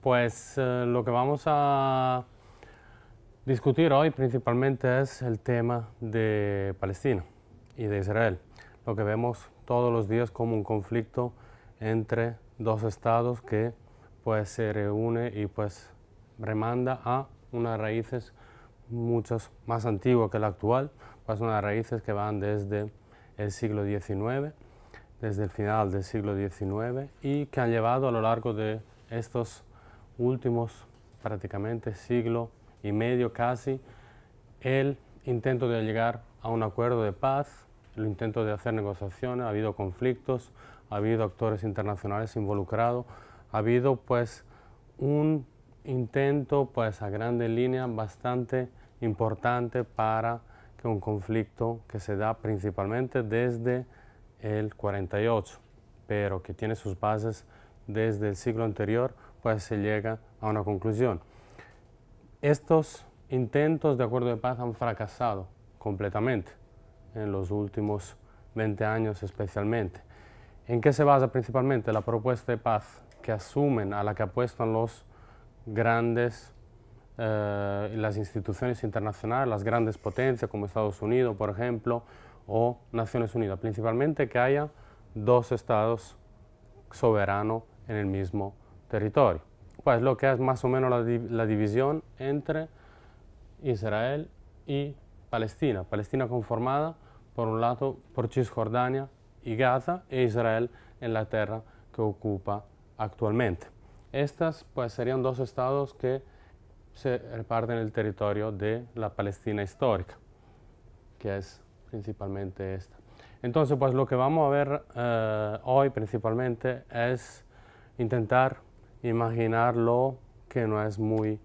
Pues eh, lo que vamos a discutir hoy principalmente es el tema de Palestina y de Israel. Lo que vemos todos los días como un conflicto entre dos estados que pues se reúne y pues remanda a unas raíces mucho más antiguas que la actual, pues unas raíces que van desde el siglo XIX, desde el final del siglo XIX y que han llevado a lo largo de estos últimos prácticamente siglo y medio casi, el intento de llegar a un acuerdo de paz, el intento de hacer negociaciones, ha habido conflictos, ha habido actores internacionales involucrados, ha habido pues un intento pues a grande línea... bastante importante para que un conflicto que se da principalmente desde el 48, pero que tiene sus bases desde el siglo anterior, pues se llega a una conclusión. Estos intentos de acuerdo de paz han fracasado completamente en los últimos 20 años especialmente. ¿En qué se basa principalmente la propuesta de paz que asumen, a la que apuestan los grandes, eh, las instituciones internacionales, las grandes potencias como Estados Unidos, por ejemplo, o Naciones Unidas? Principalmente que haya dos estados soberanos en el mismo territorio. Pues lo que es más o menos la, división entre Israel y Palestina. Palestina conformada por un lado por Cisjordania y Gaza e Israel en la tierra que ocupa actualmente. Estas pues serían dos estados que se reparten el territorio de la Palestina histórica, que es principalmente esta. Entonces pues lo que vamos a ver eh, hoy principalmente es intentar imaginar lo que no es muy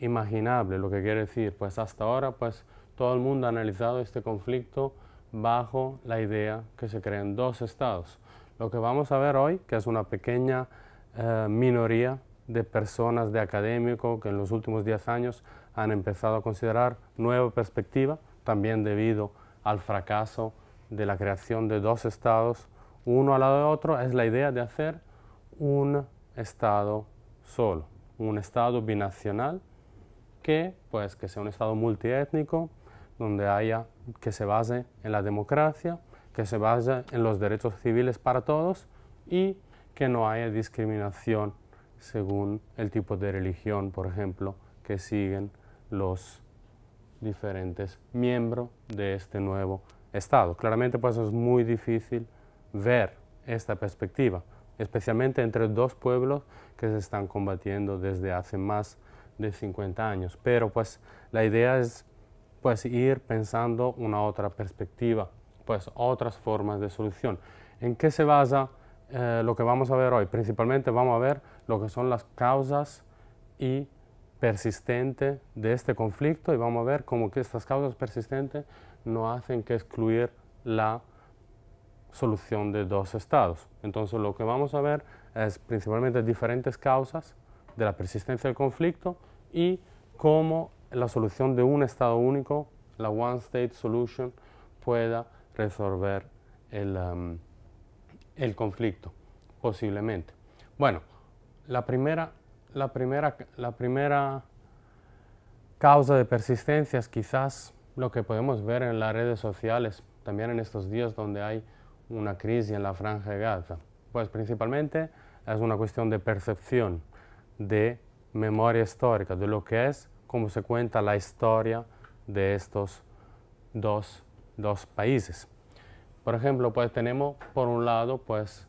imaginable. Lo que quiere decir, pues hasta ahora, pues todo el mundo ha analizado este conflicto bajo la idea que se crean dos estados. Lo que vamos a ver hoy, que es una pequeña eh, minoría de personas, de académico que en los últimos 10 años han empezado a considerar nueva perspectiva, también debido al fracaso de la creación de dos estados, uno al lado de otro, es la idea de hacer un estado solo, un estado binacional que, pues, que sea un estado multiétnico, donde haya, que se base en la democracia, que se base en los derechos civiles para todos y que no haya discriminación según el tipo de religión, por ejemplo, que siguen los diferentes miembros de este nuevo Estado. Claramente, pues es muy difícil ver esta perspectiva, especialmente entre dos pueblos que se están combatiendo desde hace más de 50 años. Pero pues la idea es pues ir pensando una otra perspectiva, pues otras formas de solución. ¿En qué se basa eh, lo que vamos a ver hoy? Principalmente vamos a ver lo que son las causas y persistente de este conflicto y vamos a ver cómo que estas causas persistentes no hacen que excluir la solución de dos estados. Entonces lo que vamos a ver es principalmente diferentes causas de la persistencia del conflicto y cómo la solución de un estado único, la One State Solution, pueda resolver el, um, el conflicto, posiblemente. Bueno, la primera, la primera, la primera causa de persistencia es quizás lo que podemos ver en las redes sociales, también en estos días donde hay una crisis en la franja de Gaza? Pues principalmente es una cuestión de percepción, de memoria histórica, de lo que es, cómo se cuenta la historia de estos dos, países. Por ejemplo, pues tenemos por un lado pues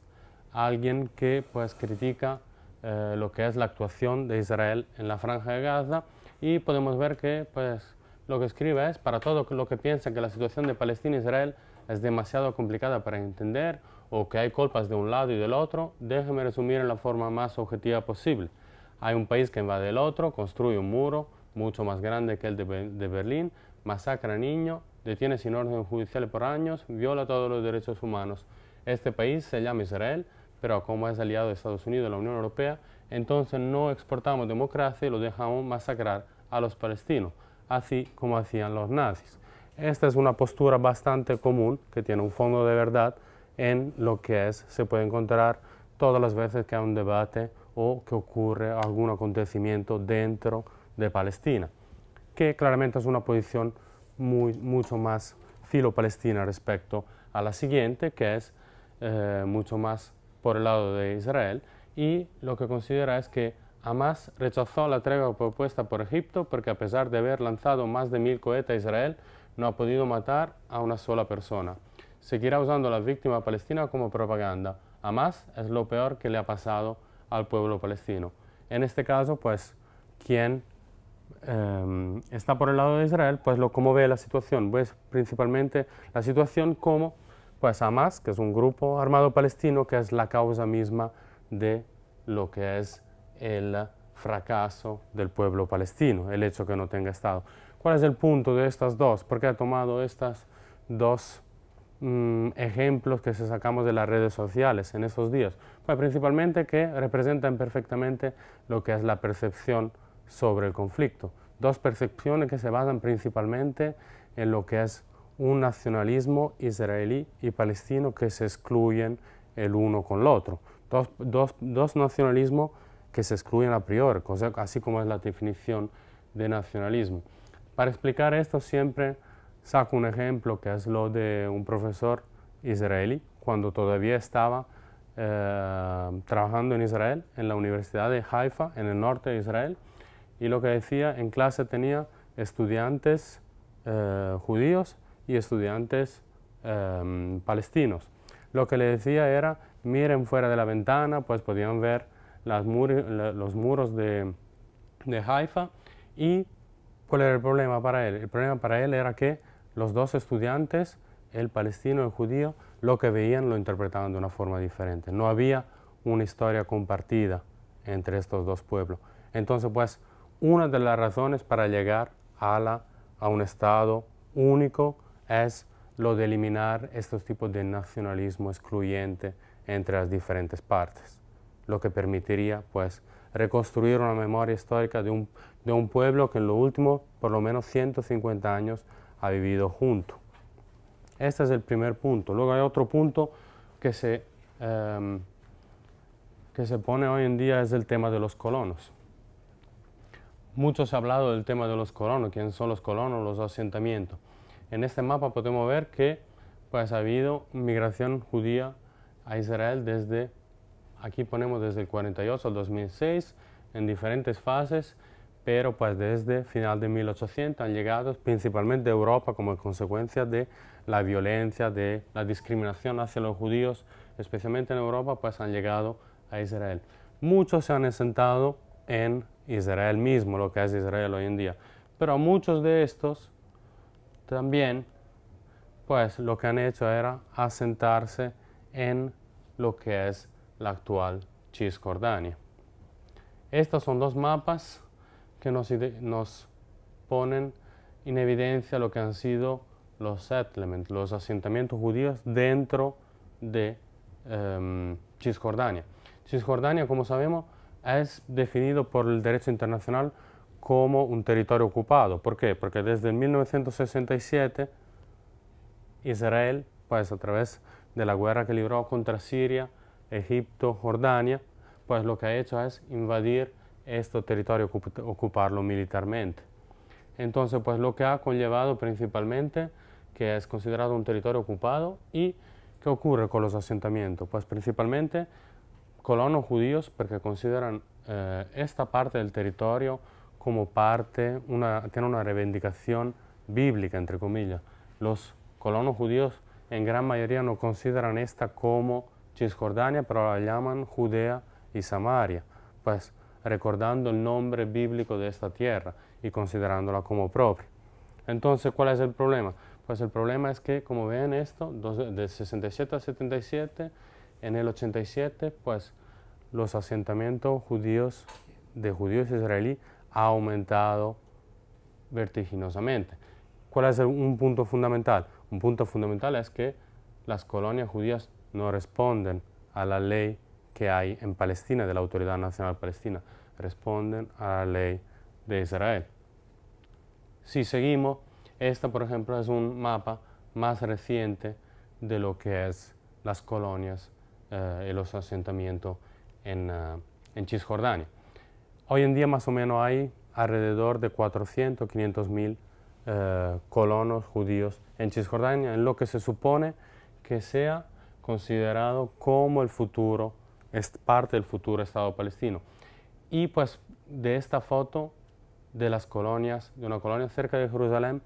alguien que pues critica eh, lo que es la actuación de Israel en la franja de Gaza y podemos ver que pues lo que escribe es para todo lo que piensa que la situación de Palestina e Israel es demasiado complicada para entender o que hay culpas de un lado y del otro, déjeme resumir en la forma más objetiva posible. Hay un país que invade el otro, construye un muro mucho más grande que el de, Berlín, masacra a niños, detiene sin orden judicial por años, viola todos los derechos humanos. Este país se llama Israel, pero como es aliado de Estados Unidos y la Unión Europea, entonces no exportamos democracia y lo dejamos masacrar a los palestinos, así como hacían los nazis. Esta es una postura bastante común que tiene un fondo de verdad en lo que es, se puede encontrar todas las veces que hay un debate o que ocurre algún acontecimiento dentro de Palestina, que claramente es una posición muy, mucho más filo-palestina respecto a la siguiente, que es eh, mucho más por el lado de Israel, y lo que considera es que Hamas rechazó la tregua propuesta por Egipto porque a pesar de haber lanzado más de mil cohetes a Israel, no ha podido matar a una sola persona. Seguirá usando a la víctima palestina como propaganda. Hamas es lo peor que le ha pasado al pueblo palestino. En este caso, pues, quien em, está por el lado de Israel, pues, lo, cómo ve la situación. Pues, principalmente la situación como, pues, Hamas, que es un grupo armado palestino, que es la causa misma de lo que es el fracaso del pueblo palestino, el hecho que no tenga Estado. ¿Cuál es el punto de estas dos? ¿Por qué ha tomado estos dos mm, ejemplos que se sacamos de las redes sociales en esos días? Pues principalmente que representan perfectamente lo que es la percepción sobre el conflicto. Dos percepciones que se basan principalmente en lo que es un nacionalismo israelí y palestino que se excluyen el uno con el otro. Dos, dos nacionalismos que se excluyen a priori, cosa, así como es la definición de nacionalismo. Para explicar esto siempre saco un ejemplo que es lo de un profesor israelí cuando todavía estaba eh, trabajando en Israel, en la Universidad de Haifa, en el norte de Israel, y lo que decía, en clase tenía estudiantes eh, judíos y estudiantes em, palestinos. Lo que le decía era, miren fuera de la ventana, pues podían ver los muros de, de Haifa y ¿Cuál era el problema para él? El problema para él era que los dos estudiantes, el palestino y el judío, lo que veían lo interpretaban de una forma diferente. No había una historia compartida entre estos dos pueblos. Entonces, pues, una de las razones para llegar a, a un Estado único es lo de eliminar estos tipos de nacionalismo excluyente entre las diferentes partes, lo que permitiría, pues, reconstruir una memoria histórica de un de un pueblo que en lo último por lo menos 150 años ha vivido junto. Este es el primer punto. Luego hay otro punto que se, em, que se pone hoy en día es el tema de los colonos. Muchos ha hablado del tema de los colonos, quién son los colonos, los asentamientos. En este mapa podemos ver que pues, ha habido migración judía a Israel desde, aquí ponemos desde el 48 al 2006, en diferentes fases, pero pues desde final de 1800 han llegado principalmente a Europa como consecuencia de la violencia, de la discriminación hacia los judíos, especialmente en Europa, pues han llegado a Israel. Muchos se han asentado en Israel mismo, lo que es Israel hoy en día, pero muchos de estos también, pues lo que han hecho era asentarse en lo que es la actual Cisjordania. Estos son dos mapas que nos, nos ponen en evidencia lo que han sido los settlements, los asentamientos judíos dentro de em, Cisjordania. Cisjordania, como sabemos, es definido por el derecho internacional como un territorio ocupado. ¿Por qué? Porque desde 1967 Israel, pues a través de la guerra que libró contra Siria, Egipto, Jordania, pues lo que ha hecho es invadir este territorio ocuparlo militarmente. Entonces, pues lo que ha conllevado principalmente que es considerado un territorio ocupado y qué ocurre con los asentamientos. Pues principalmente colonos judíos porque consideran eh, esta parte del territorio como parte, una, tiene una reivindicación bíblica, entre comillas. Los colonos judíos en gran mayoría no consideran esta como Cisjordania, pero la llaman Judea y Samaria. Pues recordando el nombre bíblico de esta tierra y considerándola como propia. Entonces, ¿cuál es el problema? Pues el problema es que, como ven esto, de 67 a 77, en el 87, pues los asentamientos judíos de judíos israelíes ha aumentado vertiginosamente. ¿Cuál es un punto fundamental? Un punto fundamental es que las colonias judías no responden a la ley que hay en Palestina, de la Autoridad Nacional Palestina, responden a la ley de Israel. Si seguimos, esta por ejemplo es un mapa más reciente de lo que es las colonias eh, y los asentamientos en, eh, en Cisjordania. Hoy en día más o menos hay alrededor de 400, 500 mil eh, colonos judíos en Cisjordania, en lo que se supone que sea considerado como el futuro es parte del futuro Estado palestino. Y pues de esta foto de las colonias, de una colonia cerca de Jerusalén,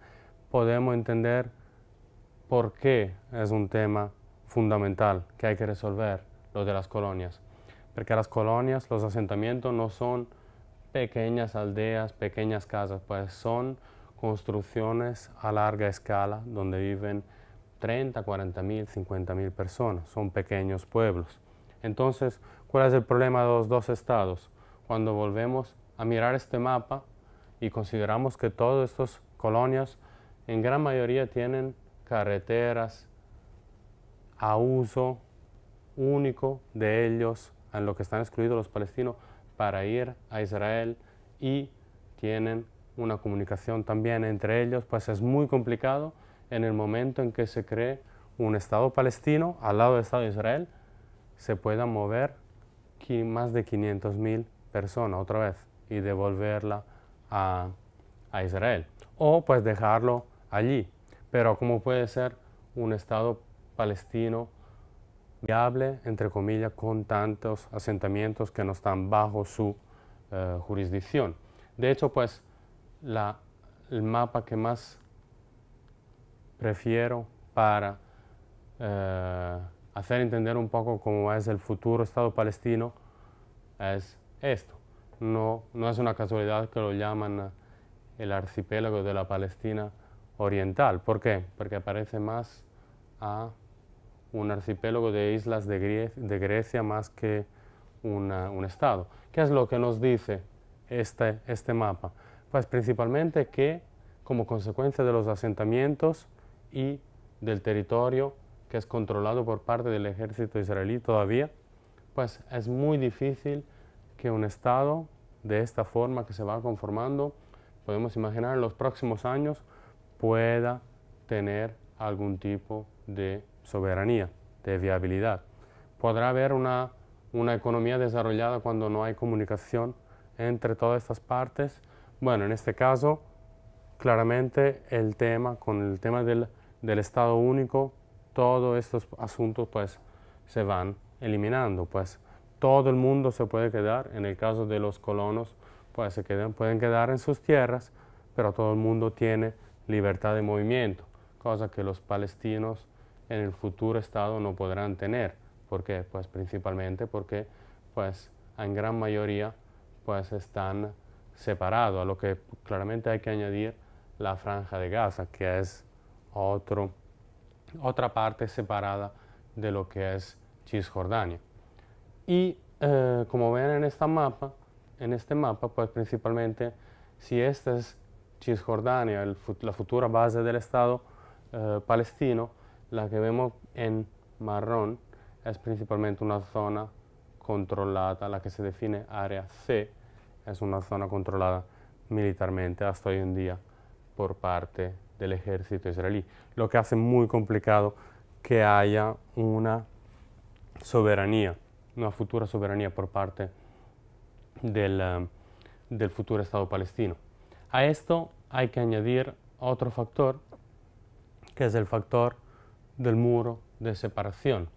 podemos entender por qué es un tema fundamental que hay que resolver, lo de las colonias. Porque las colonias, los asentamientos no son pequeñas aldeas, pequeñas casas, pues son construcciones a larga escala donde viven 30, 40 mil, 50 mil personas, son pequeños pueblos. Entonces, ¿cuál es el problema de los dos estados? Cuando volvemos a mirar este mapa y consideramos que todas estos colonias en gran mayoría tienen carreteras a uso único de ellos, en lo que están excluidos los palestinos, para ir a Israel y tienen una comunicación también entre ellos, pues es muy complicado en el momento en que se cree un Estado palestino al lado del Estado de Israel, se pueda mover más de 500.000 personas otra vez y devolverla a, Israel. O pues dejarlo allí. Pero ¿cómo puede ser un Estado palestino viable, entre comillas, con tantos asentamientos que no están bajo su eh, jurisdicción? De hecho, pues el mapa que más prefiero para... Eh, hacer entender un poco cómo es el futuro Estado palestino, es esto. No, es una casualidad que lo llaman eh, el archipiélago de la Palestina oriental. ¿Por qué? Porque parece más a un archipiélago de islas de, Grecia más que un Estado. ¿Qué es lo que nos dice este, este mapa? Pues principalmente que como consecuencia de los asentamientos y del territorio que es controlado por parte del ejército israelí todavía, pues es muy difícil que un Estado de esta forma que se va conformando, podemos imaginar en los próximos años, pueda tener algún tipo de soberanía, de viabilidad. Podrá haber una, economía desarrollada cuando no hay comunicación entre todas estas partes. Bueno, en este caso, claramente el tema, con el tema del Estado único, todos estos asuntos pues se van eliminando, pues todo el mundo se puede quedar, en el caso de los colonos pues se quedan, pueden quedar en sus tierras, pero todo el mundo tiene libertad de movimiento, cosa que los palestinos en el futuro Estado no podrán tener. porque, Pues principalmente porque pues en gran mayoría pues están separados, a lo que claramente hay que añadir la franja de Gaza, que es otro otra parte separada de lo que es Cisjordania. Y eh, como ven en, esta mapa, en este mapa, pues principalmente si esta es Cisjordania, la futura base del Estado eh, palestino, la que vemos en marrón es principalmente una zona controlada, la que se define área C, es una zona controlada militarmente hasta hoy en día por parte del ejército israelí, lo que hace muy complicado que haya una soberanía, una futura soberanía por parte eh, del, futuro Estado palestino. A esto hay que añadir otro factor, que es el factor del muro de separación.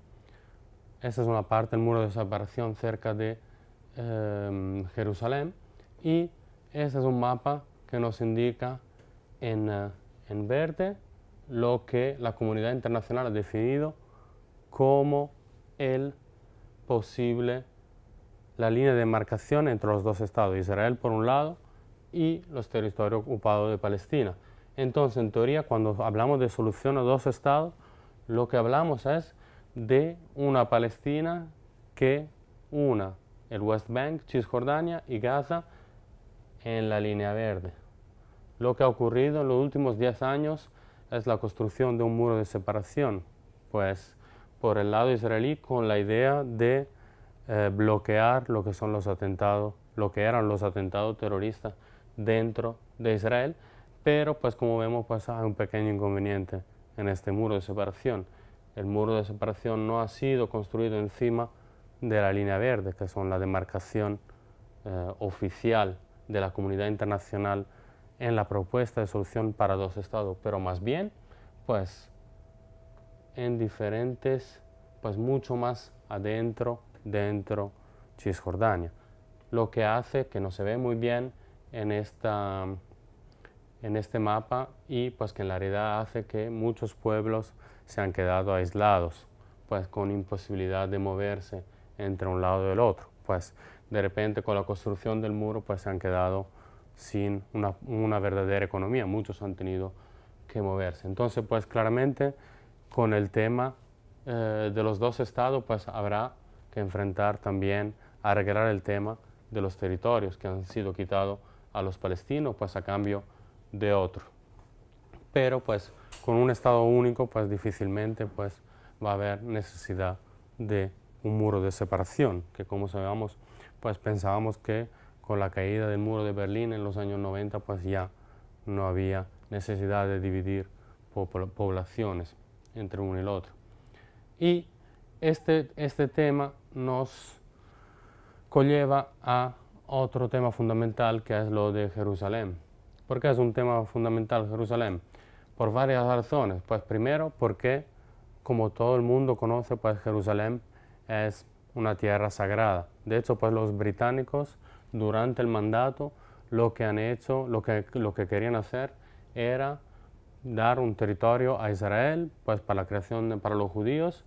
Esta es una parte del muro de separación cerca de em, Jerusalén y este es un mapa que nos indica en, eh, en verde lo que la comunidad internacional ha definido como el posible la línea de demarcación entre los dos estados, Israel por un lado y los territorios ocupados de Palestina. Entonces, en teoría, cuando hablamos de solución a dos estados, lo que hablamos es de una Palestina que una el West Bank, Cisjordania y Gaza en la línea verde. Lo que ha ocurrido en los últimos 10 años es la construcción de un muro de separación, pues por el lado israelí con la idea de eh, bloquear lo que son los atentados, lo que eran los atentados terroristas dentro de Israel, pero pues como vemos pues hay un pequeño inconveniente en este muro de separación. El muro de separación no ha sido construido encima de la línea verde, que son la demarcación eh, oficial de la comunidad internacional en la propuesta de solución para dos estados, pero más bien, pues, en diferentes, pues mucho más adentro, dentro Cisjordania. Lo que hace que no se ve muy bien en, esta, en este mapa y pues que en la realidad hace que muchos pueblos se han quedado aislados, pues con imposibilidad de moverse entre un lado y el otro. Pues de repente con la construcción del muro pues se han quedado sin una, verdadera economía. Muchos han tenido que moverse. Entonces, pues claramente con el tema eh, de los dos estados, pues habrá que enfrentar también, arreglar el tema de los territorios que han sido quitados a los palestinos, pues a cambio de otro. Pero pues con un Estado único, pues difícilmente pues, va a haber necesidad de un muro de separación, que como sabemos, pues pensábamos que con la caída del muro de Berlín en los años 90, pues ya no había necesidad de dividir poblaciones entre uno y el otro. Y este, este tema nos conlleva a otro tema fundamental que es lo de Jerusalén. ¿Por qué es un tema fundamental Jerusalén? Por varias razones. Pues primero porque, como todo el mundo conoce, pues Jerusalén es una tierra sagrada. De hecho, pues los británicos durante el mandato lo que han hecho, lo que, lo que querían hacer era dar un territorio a Israel, pues para la creación, de, para los judíos,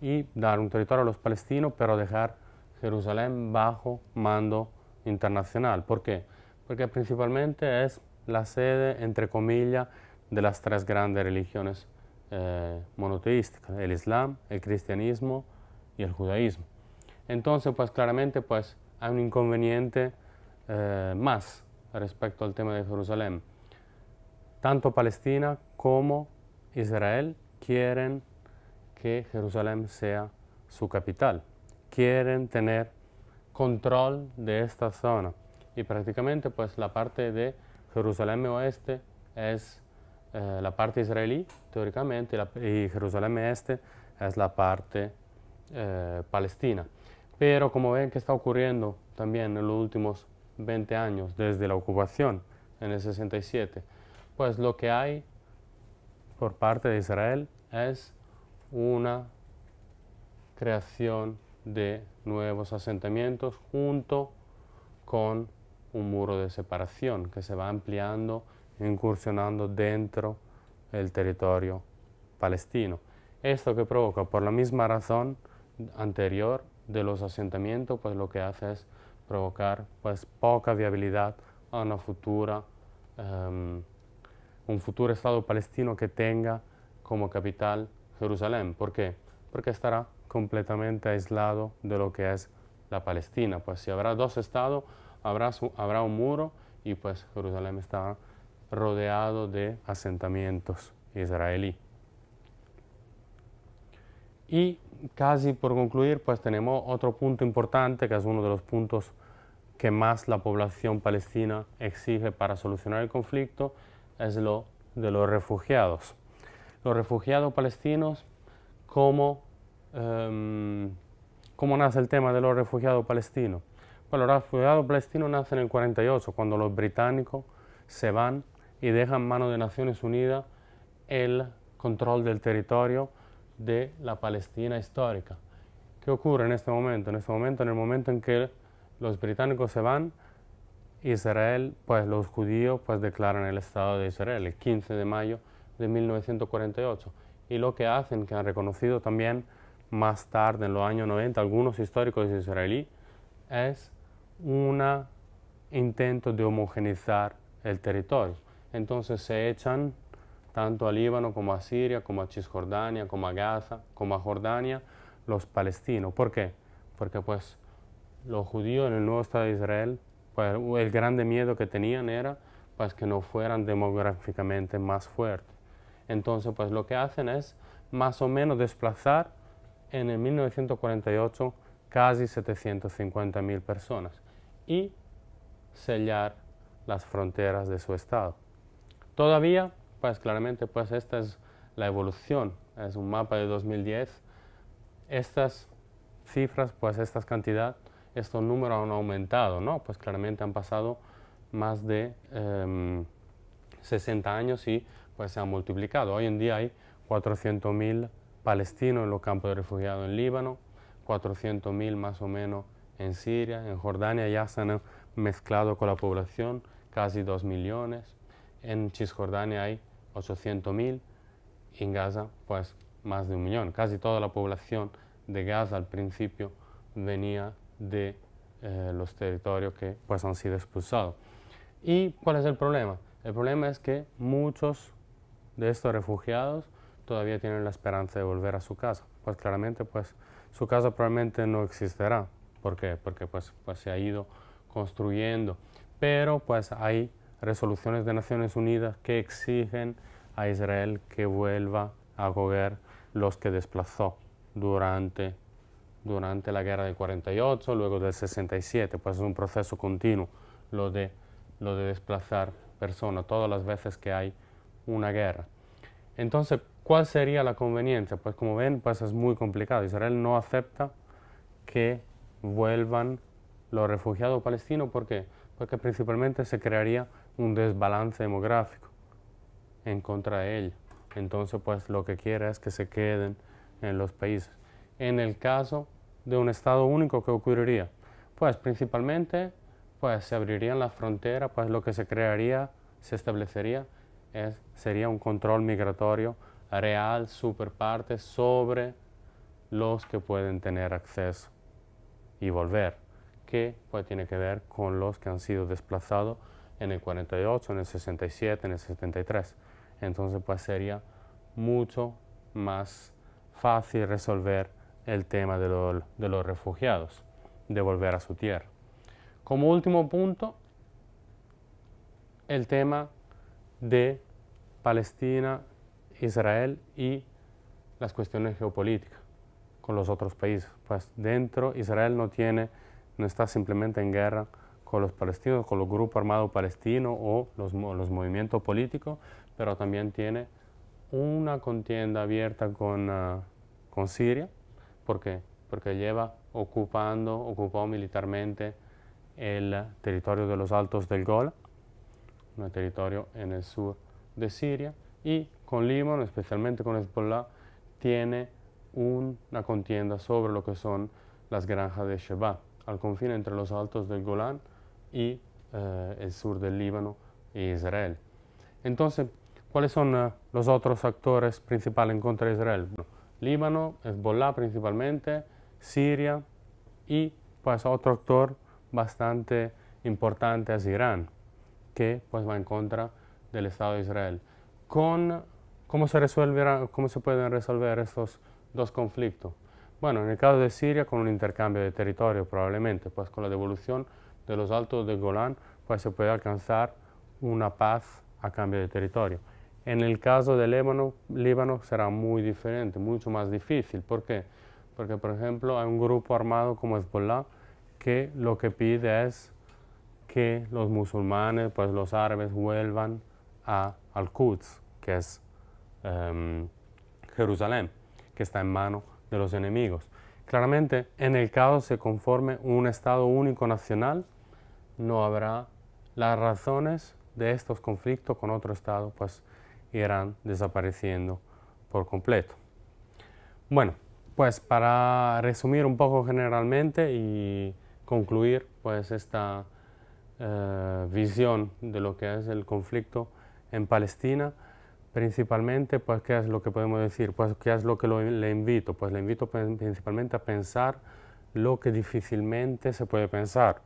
y dar un territorio a los palestinos, pero dejar Jerusalén bajo mando internacional. ¿Por qué? Porque principalmente es la sede, entre comillas, de las tres grandes religiones eh, monoteísticas, el Islam, el cristianismo y el judaísmo. Entonces, pues claramente, pues hay un inconveniente eh, más respecto al tema de Jerusalén. Tanto Palestina como Israel quieren que Jerusalén sea su capital, quieren tener control de esta zona y prácticamente pues la parte de Jerusalén oeste es eh, la parte israelí teóricamente y Jerusalén este es la parte eh, palestina. Pero como ven que está ocurriendo también en los últimos 20 años, desde la ocupación en el 67, pues lo que hay por parte de Israel es una creación de nuevos asentamientos junto con un muro de separación que se va ampliando, incursionando dentro del territorio palestino. Esto que provoca, por la misma razón anterior, de los asentamientos, pues lo que hace es provocar pues poca viabilidad a una futura, em, un futuro Estado palestino que tenga como capital Jerusalén. ¿Por qué? Porque estará completamente aislado de lo que es la Palestina. Pues si habrá dos estados, habrá, habrá un muro y pues Jerusalén está rodeado de asentamientos israelíes. Y casi por concluir, pues tenemos otro punto importante, que es uno de los puntos que más la población palestina exige para solucionar el conflicto, es lo de los refugiados. Los refugiados palestinos, ¿cómo, em, cómo nace el tema de los refugiados palestinos? Bueno, los refugiados palestinos nacen en el 48, cuando los británicos se van y dejan en manos de Naciones Unidas el control del territorio de la Palestina histórica. ¿Qué ocurre en este momento? En este momento, en el momento en que los británicos se van, Israel, pues los judíos, pues declaran el Estado de Israel el 15 de mayo de 1948. Y lo que hacen, que han reconocido también más tarde, en los años 90, algunos históricos israelíes, es un intento de homogeneizar el territorio. Entonces se echan tanto a Líbano como a Siria, como a Cisjordania, como a Gaza, como a Jordania, los palestinos. ¿Por qué? Porque pues los judíos en el nuevo Estado de Israel, pues, el grande miedo que tenían era pues que no fueran demográficamente más fuertes. Entonces pues lo que hacen es más o menos desplazar en el 1948 casi 750.000 personas y sellar las fronteras de su estado. Todavía pues claramente, pues esta es la evolución, es un mapa de 2010. Estas cifras, pues estas cantidad, estos números han aumentado, ¿no? Pues claramente han pasado más de 60 em, años y pues se han multiplicado. Hoy en día hay 400.000 palestinos en los campos de refugiados en Líbano, 400.000 más o menos en Siria, en Jordania ya se han mezclado con la población, casi 2 millones. En Cisjordania hay 800.000 en Gaza pues más de un millón. Casi toda la población de Gaza al principio venía de eh, los territorios que pues han sido expulsados. ¿Y cuál es el problema? El problema es que muchos de estos refugiados todavía tienen la esperanza de volver a su casa. Pues claramente pues su casa probablemente no existirá. ¿Por qué? Porque pues, pues se ha ido construyendo. Pero pues hay resoluciones de Naciones Unidas que exigen a Israel que vuelva a acoger los que desplazó durante, durante la guerra del 48, luego del 67, pues es un proceso continuo lo de, lo de desplazar personas todas las veces que hay una guerra. Entonces, ¿cuál sería la conveniencia? Pues como ven, pues es muy complicado. Israel no acepta que vuelvan los refugiados palestinos, ¿por qué? Porque principalmente se crearía un desbalance demográfico en contra de ella. Entonces, pues lo que quiere es que se queden en los países. En el caso de un Estado único, que ocurriría? Pues principalmente, pues se abrirían las fronteras, pues lo que se crearía, se establecería, sería un control migratorio real, superparte, sobre los que pueden tener acceso y volver, que pues tiene que ver con los que han sido desplazados en el 48, en el 67, en el 73. Entonces pues sería mucho más fácil resolver el tema de, de los refugiados, de volver a su tierra. Como último punto, el tema de Palestina, Israel y las cuestiones geopolíticas con los otros países. Pues dentro Israel no tiene, no está simplemente en guerra con los palestinos, con los grupos armados palestinos o los, los movimientos políticos, pero también tiene una contienda abierta con, ah, con Siria. ¿Por qué? Porque lleva ocupando, ocupado militarmente el territorio de los Altos del Gola, un territorio en el sur de Siria, y con Líbano, especialmente con Hezbollah, tiene una contienda sobre lo que son las granjas de Sheba, al confín entre los Altos del Golán y eh, el sur del Líbano e Israel. Entonces, ¿cuáles son eh, los otros actores principales en contra de Israel? Líbano, Hezbollah principalmente, Siria y pues otro actor bastante importante es Irán, que pues va en contra del Estado de Israel. Con, ¿cómo, se ¿Cómo se pueden resolver estos dos conflictos? Bueno, en el caso de Siria con un intercambio de territorio probablemente, pues con la devolución de los altos del Golán, pues se puede alcanzar una paz a cambio de territorio. En el caso del Líbano, Líbano será muy diferente, mucho más difícil. ¿Por qué? Porque, por ejemplo, hay un grupo armado como Hezbollah que lo que pide es que los musulmanes, pues los árabes, vuelvan a Al-Quds, que es em, Jerusalén, que está en manos de los enemigos. Claramente, en el caso se conforme un Estado único nacional, no habrá las razones de estos conflictos con otro Estado, pues irán desapareciendo por completo. Bueno, pues para resumir un poco generalmente y concluir pues esta eh, visión de lo que es el conflicto en Palestina, principalmente pues qué es lo que podemos decir, pues qué es lo que le invito, pues le invito principalmente a pensar lo que difícilmente se puede pensar,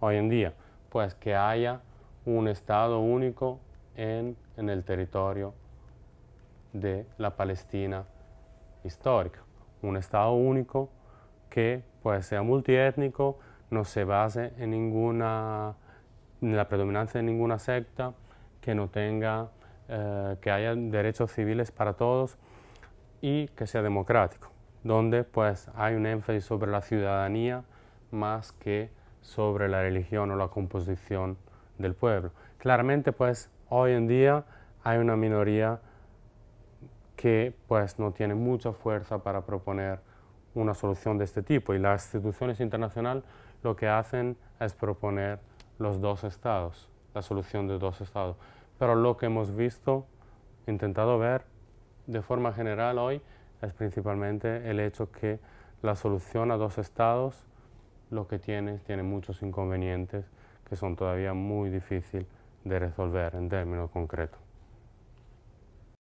hoy en día? Pues que haya un Estado único en, el territorio de la Palestina histórica. Un Estado único que pues, sea multiétnico, no se base en ninguna, la predominancia de ninguna secta, que no tenga, eh, que haya derechos civiles para todos y que sea democrático, donde pues hay un énfasis sobre la ciudadanía más que sobre la religión o la composición del pueblo. Claramente, pues hoy en día hay una minoría que pues no tiene mucha fuerza para proponer una solución de este tipo y las instituciones internacionales lo que hacen es proponer los dos estados, la solución de dos estados. Pero lo que hemos visto, intentado ver de forma general hoy, es principalmente el hecho que la solución a dos estados lo que tienes tiene muchos inconvenientes que son todavía muy difíciles de resolver en términos concretos.